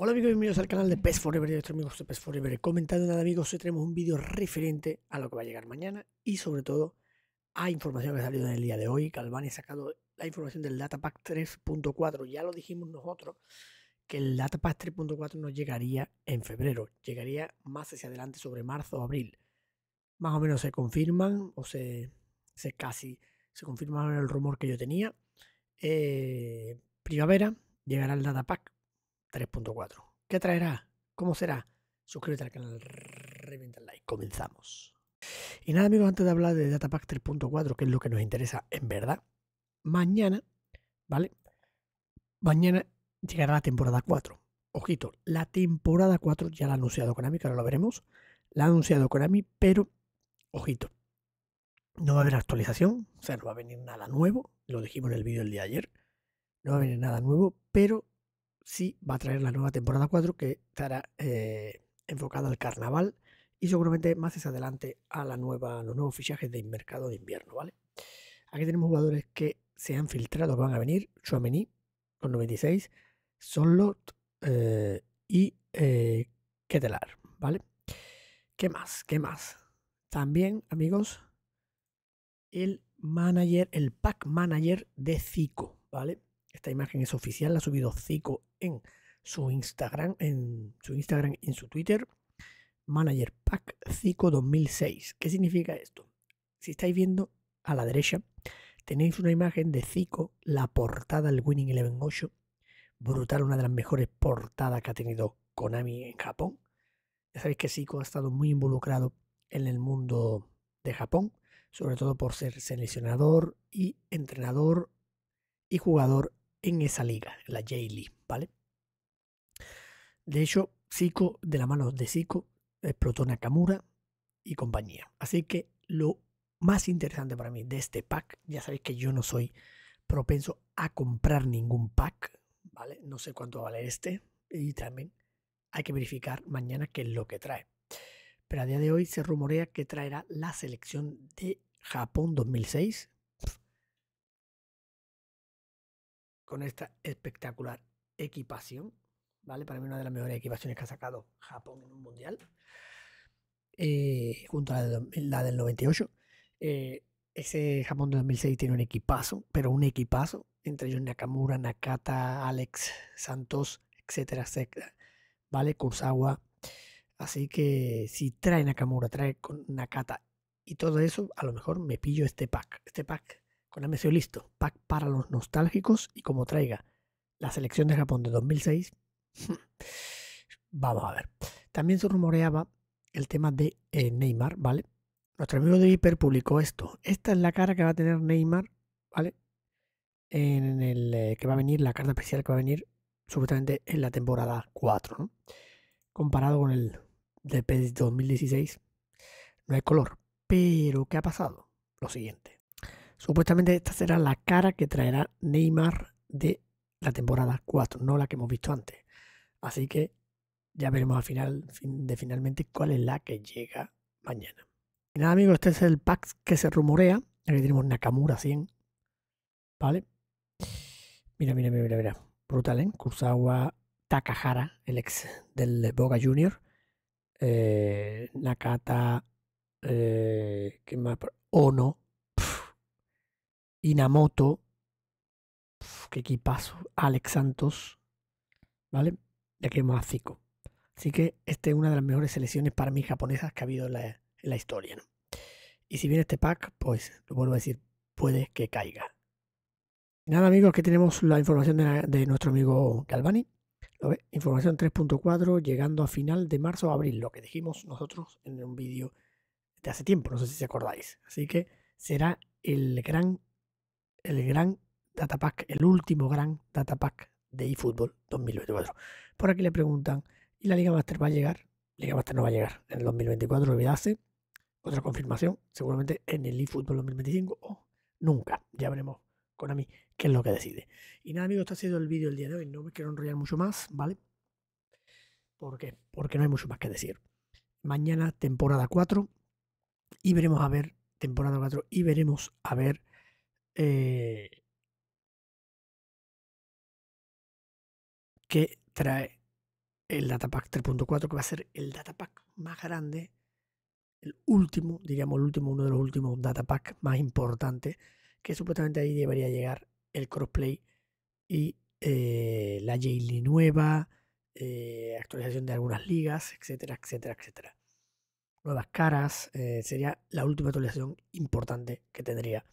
Hola amigos, bienvenidos al canal de PES Forever, nuestro amigos de PES Forever. Comentando nada amigos, hoy tenemos un vídeo referente a lo que va a llegar mañana y sobre todo a información que ha salido en el día de hoy. Calvani ha sacado la información del Datapack 3.4, ya lo dijimos nosotros, que el Datapack 3.4 no llegaría en febrero, llegaría más hacia adelante sobre marzo o abril. Más o menos se confirman o se, casi se confirma el rumor que yo tenía. Eh, primavera llegará el Datapack 3.4. ¿Qué traerá? ¿Cómo será? Suscríbete al canal, revienta el like. Comenzamos. Y nada, amigos, antes de hablar de Datapack 3.4, que es lo que nos interesa en verdad, mañana, ¿vale? Mañana llegará la temporada 4. Ojito, la temporada 4 ya la ha anunciado Konami, que ahora lo veremos. La ha anunciado Konami, pero, ojito, no va a haber actualización, o sea, no va a venir nada nuevo. Lo dijimos en el vídeo el día de ayer. No va a venir nada nuevo, pero sí va a traer la nueva temporada 4 que estará eh, enfocada al carnaval y seguramente más adelante a la nueva, los nuevos fichajes de mercado de invierno, ¿vale? Aquí tenemos jugadores que se han filtrado que van a venir, Chouameni con 96, Solot y eh, eh, Ketelar, ¿vale? ¿Qué más? ¿Qué más? También, amigos, el manager, el pack manager de Zico, ¿vale? Esta imagen es oficial, la ha subido Zico en su Instagram, en su Instagram en su Twitter. Manager Pack Zico 2006. ¿Qué significa esto? Si estáis viendo a la derecha, tenéis una imagen de Zico, la portada del Winning Eleven 8. Brutal, una de las mejores portadas que ha tenido Konami en Japón. Ya sabéis que Zico ha estado muy involucrado en el mundo de Japón, sobre todo por ser seleccionador y entrenador y jugador en esa liga, la J-League, ¿vale? De hecho, Zico, de la mano de Zico, explotó Nakamura y compañía. Así que lo más interesante para mí de este pack, ya sabéis que yo no soy propenso a comprar ningún pack, ¿vale? No sé cuánto vale este y también hay que verificar mañana qué es lo que trae. Pero a día de hoy se rumorea que traerá la selección de Japón 2006, con esta espectacular equipación, ¿vale? Para mí una de las mejores equipaciones que ha sacado Japón en un mundial, eh, junto a la, del 98. Eh, ese Japón de 2006 tiene un equipazo, pero un equipazo, entre ellos Nakamura, Nakata, Alex, Santos, etcétera, etcétera, ¿vale? Kurosawa. Así que si trae Nakamura, trae con Nakata y todo eso, a lo mejor me pillo este pack. Este pack con Amesio listo, pack para los nostálgicos y como traiga la selección de Japón de 2006, hmm, vamos a ver. También se rumoreaba el tema de eh, Neymar, ¿vale? Nuestro amigo de Hyper publicó esto. Esta es la cara que va a tener Neymar, ¿vale? En el eh, que va a venir, la carta especial que va a venir supuestamente en la temporada 4, ¿no? Comparado con el de 2016, e no hay color. Pero, ¿qué ha pasado? Lo siguiente Supuestamente esta será la cara que traerá Neymar de la temporada 4, no la que hemos visto antes. Así que ya veremos al final de finalmente cuál es la que llega mañana. Y nada amigos, este es el pack que se rumorea. Aquí tenemos Nakamura 100. ¿Vale? Mira, mira, mira, mira. Brutal, ¿eh? Kusawa Takahara, el ex del Boga Junior. Eh, Nakata, eh, ¿qué más? Ono, Inamoto, Que qué equipazo, Alex Santos, ¿vale? Ya que más cico. Así que esta es una de las mejores selecciones para mí japonesas que ha habido en la, historia, Y si viene este pack, pues lo vuelvo a decir, puede que caiga. Nada amigos, que tenemos la información de, nuestro amigo Galvani. ¿Lo ve? Información 3.4 llegando a final de marzo o abril, lo que dijimos nosotros en un vídeo de hace tiempo, no sé si se acordáis. Así que será el gran el gran datapack, el último gran datapack de eFootball 2024. Por aquí le preguntan, ¿y la Liga Master va a llegar? Liga Master no va a llegar en el 2024, olvidarse. Otra confirmación, seguramente en el eFootball 2025 o nunca. Ya veremos con a mí qué es lo que decide. Y nada, amigos, este ha sido el vídeo el día de hoy. No me quiero enrollar mucho más, ¿vale? ¿Por qué? Porque no hay mucho más que decir. Mañana temporada 4 y veremos a ver temporada 4 y veremos a ver eh, que trae el Datapack 3.4, que va a ser el Datapack más grande, el último, digamos, el último, uno de los últimos Datapack más importantes, que supuestamente ahí debería llegar el crossplay y eh, la JLI nueva, eh, actualización de algunas ligas, etcétera, etcétera, etcétera. Nuevas caras, sería la última actualización importante que tendría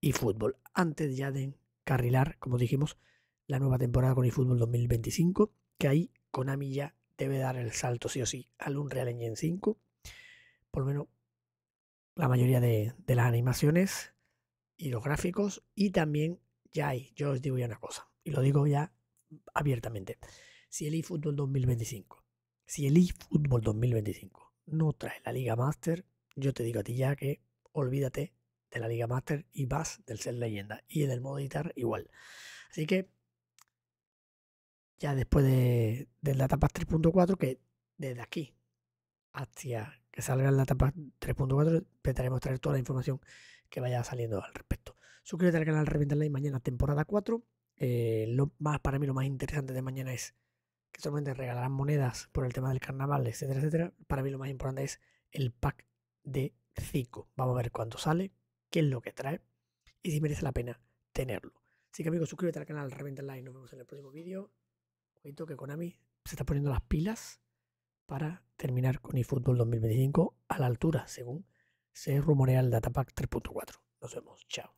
y fútbol. Antes ya de encarrilar, como dijimos, la nueva temporada con eFootball 2025, que ahí Konami ya debe dar el salto sí o sí al Unreal Engine 5. Por lo menos la mayoría de, las animaciones y los gráficos. Y también ya hay, yo os digo ya una cosa, y lo digo ya abiertamente. Si el eFootball 2025, si el eFootball 2025 no trae la Liga Master, yo te digo a ti ya que olvídate de la Liga Master y vas del ser leyenda. Y en el modo editar igual. Así que ya después de, del Pass 3.4, que desde aquí hacia que salga el Datapack 3.4, intentaremos traer toda la información que vaya saliendo al respecto. Suscríbete al canal Reventarla y mañana, temporada 4. Eh, lo más, para mí lo más interesante de mañana es que solamente regalarán monedas por el tema del carnaval, etcétera, etcétera. Para mí lo más importante es el pack de 5. Vamos a ver cuánto sale, qué es lo que trae y si merece la pena tenerlo. Así que amigos, suscríbete al canal, revienta like, nos vemos en el próximo vídeo. cuento que Konami se está poniendo las pilas para terminar con eFootball 2025 a la altura, según se rumorea el Datapack 3.4. Nos vemos, chao.